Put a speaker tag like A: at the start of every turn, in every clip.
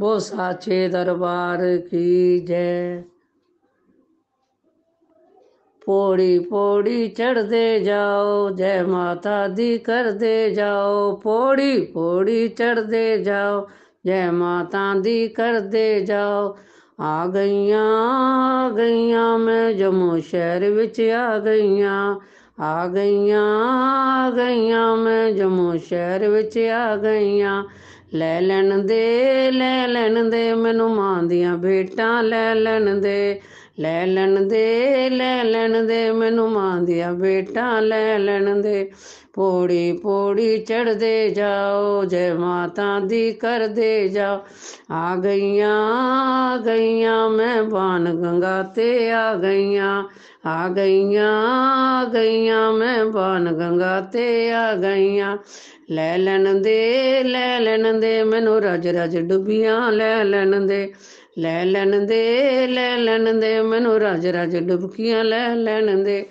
A: ਬੋ ਸਾਚੇ ਦਰਬਾਰ ਕੀ ਜੈ ਪੌੜੀ ਪੌੜੀ ਚੜਦੇ ਜਾਓ ਜੈ ਮਾਤਾ ਦੀ ਕਰਦੇ ਜਾਓ ਪੌੜੀ ਪੌੜੀ ਚੜਦੇ ਜਾਓ ਜੈ ਮਾਤਾ ਦੀ ਕਰਦੇ ਜਾਓ ਆ ਗਈਆਂ ਗਈਆਂ ਮੈਂ ਜੰਮੂ ਸ਼ਹਿਰ ਵਿੱਚ ਆ ਗਈਆਂ ਆ ਗਈਆਂ ਗਈਆਂ ਮੈਂ ਜੰਮੂ ਸ਼ਹਿਰ ਵਿੱਚ ਆ ਗਈਆਂ ਲੈ ਲੈਣ ਦੇ ਲੈ ਲੈਣ ਦੇ ਮੈਨੂੰ ਮਾਂ ਦੀਆਂ ਭੇਟਾਂ ਲੈ ਲੈਣ ਦੇ ਲੈ ਲੈਣ ਦੇ ਲੈ ਲੈਣ ਦੇ ਮੈਨੂੰ ਮਾਂ ਦੀਆਂ ਭੇਟਾਂ ਲੈ ਲੈਣ ਦੇ ਪੋੜੀ ਪੋੜੀ ਚੜਦੇ ਜਾਓ ਜੈ ਮਾਤਾ ਦੀ ਕਰਦੇ ਜਾਓ ਆ ਗਈਆਂ ਆ ਗਈਆਂ ਮੈਂ ਬਾਨ ਗੰਗਾ ਤੇ ਆ ਗਈਆਂ ਆ ਗਈਆਂ ਆ ਗਈਆਂ ਮੈਂ ਬਾਨ ਗੰਗਾ ਤੇ ਆ ਗਈਆਂ ਲੈ ਲੈਣ ਦੇ ਲੈ ਲੈਣ ਦੇ ਮੈਨੂੰ ਰਜ ਰਜ ਡੁੱਬੀਆਂ ਲੈ ਲੈਣ ਦੇ ਲੈ ਲੈਣ ਦੇ ਲੈ ਲੈਣ ਦੇ ਮੈਨੂੰ ਰਾਜ ਰਾਜ ਡੁਬਕੀਆਂ ਲੈ ਲੈਣ ਦੇ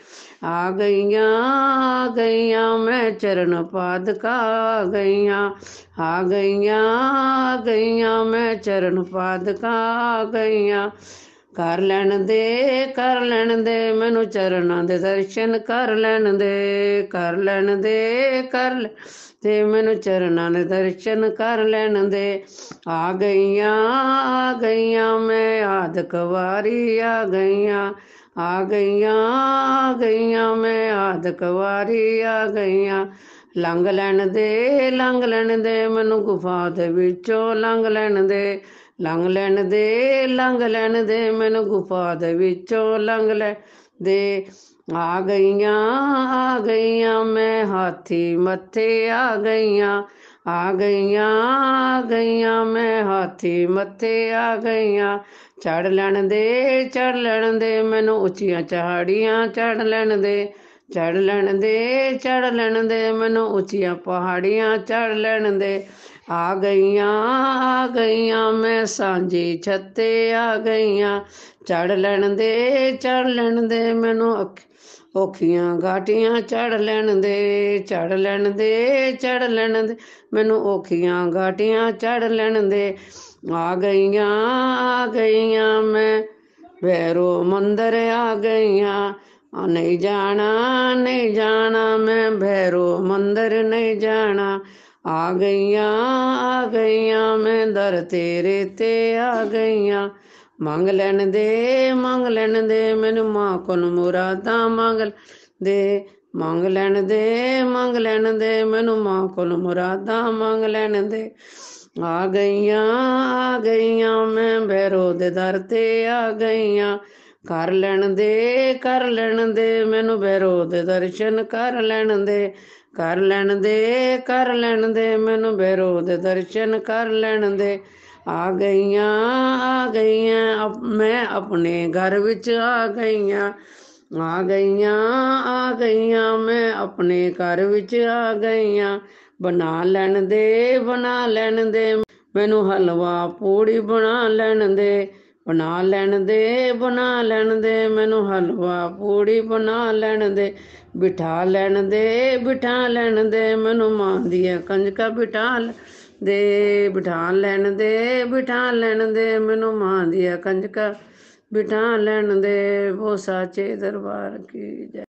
A: ਆ ਗਈਆਂ ਆ ਗਈਆਂ ਮੈਂ ਚਰਨ ਪਾਦਕਾ ਕਾ ਗਈਆਂ ਆ ਗਈਆਂ ਆ ਗਈਆਂ ਮੈਂ ਚਰਨ ਪਾਦਕਾ ਕਾ ਗਈਆਂ ਕਰ ਲੈਣ ਦੇ ਕਰ ਲੈਣ ਦੇ ਮੈਨੂੰ ਚਰਨਾਂ ਦੇ ਦਰਸ਼ਨ ਕਰ ਲੈਣ ਦੇ ਕਰ ਲੈਣ ਦੇ ਕਰ ਲੈ ਤੇ ਮੈਨੂੰ ਚਰਨਾਂ ਦੇ ਦਰਸ਼ਨ ਕਰ ਲੈਣ ਦੇ ਆ ਗਈਆਂ ਆ ਗਈਆਂ ਮੈਂ ਆਦ ਕਵਾਰੀ ਆ ਗਈਆਂ ਆ ਗਈਆਂ ਆ ਗਈਆਂ ਮੈਂ ਆਦ ਕਵਾਰੀ ਆ ਗਈਆਂ ਲੰਘ ਲੈਣ ਦੇ ਲੰਘ ਲੈਣ ਦੇ ਮੈਨੂੰ ਗੁਫਾ ਦੇ ਵਿੱਚੋਂ ਲੰਘ ਲੈਣ ਦੇ ਲੰਘ ਲੈਣ ਦੇ ਲੰਘ ਲੈਣ ਦੇ ਮੈਨੂੰ ਗੁਫਾ ਦੇ ਵਿੱਚੋਂ ਲੰਘ ਲੈ ਦੇ ਆ ਗਈਆਂ ਆ ਗਈਆਂ ਮੈਂ ਹਾਥੀ ਮੱਥੇ ਆ ਗਈਆਂ ਆ ਗਈਆਂ ਆ ਗਈਆਂ ਮੈਂ ਹਾਥੀ ਮੱਥੇ ਆ ਗਈਆਂ ਚੜ ਲੈਣ ਦੇ ਚੜ ਲੈਣ ਦੇ ਮੈਨੂੰ ਉੱਚੀਆਂ ਚਹਾੜੀਆਂ ਚੜ ਲੈਣ ਦੇ ਚੜ ਲੈਣ ਦੇ ਚੜ ਲੈਣ ਦੇ ਮੈਨੂੰ ਉੱਚੀਆਂ ਪਹਾੜੀਆਂ ਚੜ ਲੈਣ ਦੇ ਆ ਗਈਆਂ ਆ ਗਈਆਂ ਮੈਂ ਸਾਂਝੇ ਛੱਤੇ ਆ ਗਈਆਂ ਚੜ ਲੈਣ ਦੇ ਚੜ ਲੈਣ ਦੇ ਮੈਨੂੰ ਔਖੀਆਂ ਘਾਟੀਆਂ ਚੜ ਲੈਣ ਦੇ ਚੜ ਲੈਣ ਦੇ ਚੜ ਲੈਣ ਦੇ ਮੈਨੂੰ ਔਖੀਆਂ ਘਾਟੀਆਂ ਚੜ ਲੈਣ ਦੇ ਆ ਗਈਆਂ ਆ ਗਈਆਂ ਮੈਂ ਬੈਰੋ ਮੰਦਰ ਆ ਗਈਆਂ ਨਹੀਂ ਜਾਣਾ ਨਹੀਂ ਜਾਣਾ ਮੈਂ ਭੈਰੋ ਮੰਦਰ ਨਹੀਂ ਜਾਣਾ ਆ ਗਈਆਂ ਆ ਗਈਆਂ ਮੈਂ ਦਰ ਤੇਰੇ ਤੇ ਆ ਗਈਆਂ ਮੰਗ ਲੈਣ ਦੇ ਮੰਗ ਲੈਣ ਦੇ ਮੈਨੂੰ ਮਾਂ ਕੋਲ ਮੁਰਾਦਾ ਮੰਗ ਦੇ ਮੰਗ ਲੈਣ ਦੇ ਮੰਗ ਲੈਣ ਦੇ ਮੈਨੂੰ ਮਾਂ ਕੋਲ ਮੁਰਾਦਾ ਮੰਗ ਲੈਣ ਦੇ ਆ ਗਈਆਂ ਆ ਗਈਆਂ ਮੈਂ ਬੈਰੋ ਦੇ ਦਰ ਤੇ ਆ ਗਈਆਂ ਕਰ ਲੈਣ ਦੇ ਕਰ ਲੈਣ ਦੇ ਮੈਨੂੰ ਬੈਰੋ ਦੇ ਦਰਸ਼ਨ ਕਰ ਲੈਣ ਦੇ ਕਰ ਲੈਣ ਦੇ ਕਰ ਲੈਣ ਦੇ ਮੈਨੂੰ ਬੇਰੋਧ ਦਰਸ਼ਨ ਕਰ ਲੈਣ ਦੇ ਆ ਗਈਆਂ ਆ ਗਈਆਂ ਮੈਂ ਆਪਣੇ ਘਰ ਵਿੱਚ ਆ ਗਈਆਂ ਆ ਗਈਆਂ ਆ ਗਈਆਂ ਮੈਂ ਆਪਣੇ ਘਰ ਵਿੱਚ ਆ ਗਈਆਂ ਬਣਾ ਲੈਣ ਦੇ ਬਣਾ ਲੈਣ ਦੇ ਮੈਨੂੰ ਹਲਵਾ ਪੂੜੀ ਬਣਾ ਲੈਣ ਦੇ ਬਣਾ ਲੈਣ ਦੇ ਬਣਾ ਲੈਣ ਦੇ ਮੈਨੂੰ ਹਲਵਾ ਪੂੜੀ ਬਣਾ ਲੈਣ ਦੇ ਬਿਠਾ ਲੈਣ ਦੇ ਬਿਠਾ ਲੈਣ ਦੇ ਮੈਨੂੰ ਮਾਂ ਦੀਆਂ ਕੰਜਕਾ ਬਿਠਾ ਦੇ ਬਿਠਾ ਲੈਣ ਦੇ ਬਿਠਾ ਲੈਣ ਦੇ ਮੈਨੂੰ ਮਾਂ ਦੀਆਂ ਕੰਜਕਾ ਬਿਠਾ ਲੈਣ ਦੇ ਉਹ ਸਾਚੇ ਦਰਬਾਰ ਕੀ ਜੈ